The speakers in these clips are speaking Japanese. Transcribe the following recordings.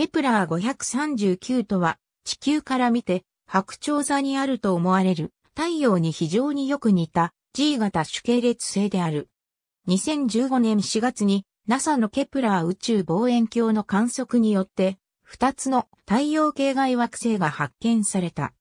ケプラー539とは、地球から見て、白鳥座にあると思われる、太陽に非常によく似た G 型主系列星である。2015年4月に NASA のケプラー宇宙望遠鏡の観測によって、2つの太陽系外惑星が発見された。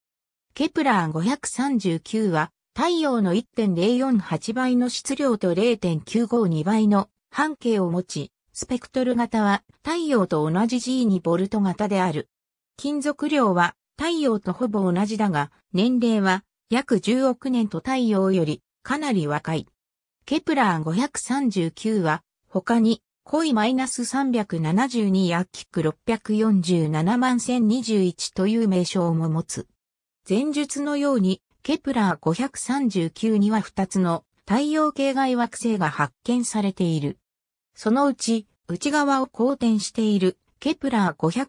ケプラー539は、太陽の1.048倍の質量と0.952倍の半径を持ち、スペクトル型は太陽と同じ G2 ボルト型である。金属量は太陽とほぼ同じだが、年齢は約10億年と太陽よりかなり若い。ケプラー539は他に濃いマイナス372やキック647万1021という名称も持つ。前述のようにケプラー539には2つの太陽系外惑星が発見されている。そのうち内側を公転しているケプラー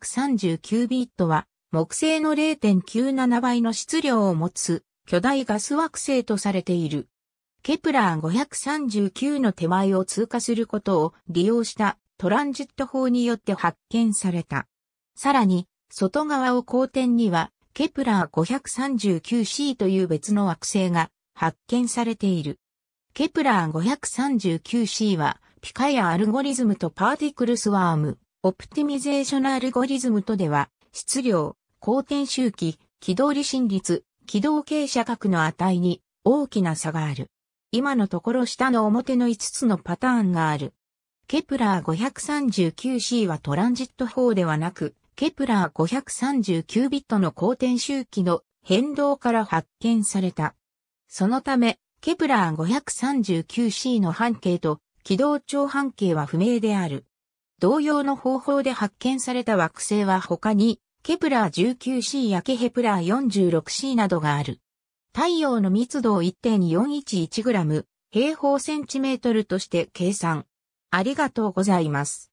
539ビットは木星の0.97倍の質量を持つ巨大ガス惑星とされている。ケプラー539の手前を通過することを利用したトランジット法によって発見された。さらに、外側を公転には、ケプラー 539c という別の惑星が発見されている。ケプラー 539c はピカヤアルゴリズムとパーティクルスワーム、オプティミゼーションアルゴリズムとでは、質量、公転周期、軌道離心率、軌道傾斜角の値に大きな差がある。今のところ下の表の5つのパターンがある。ケプラー 539c はトランジット法ではなく、ケプラー5 3 9ビットの公転周期の変動から発見された。そのため、ケプラー 539c の半径と軌道長半径は不明である。同様の方法で発見された惑星は他に、ケプラー 19c やケヘプラー 46c などがある。太陽の密度を 1.411g 平方センチメートルとして計算。ありがとうございます。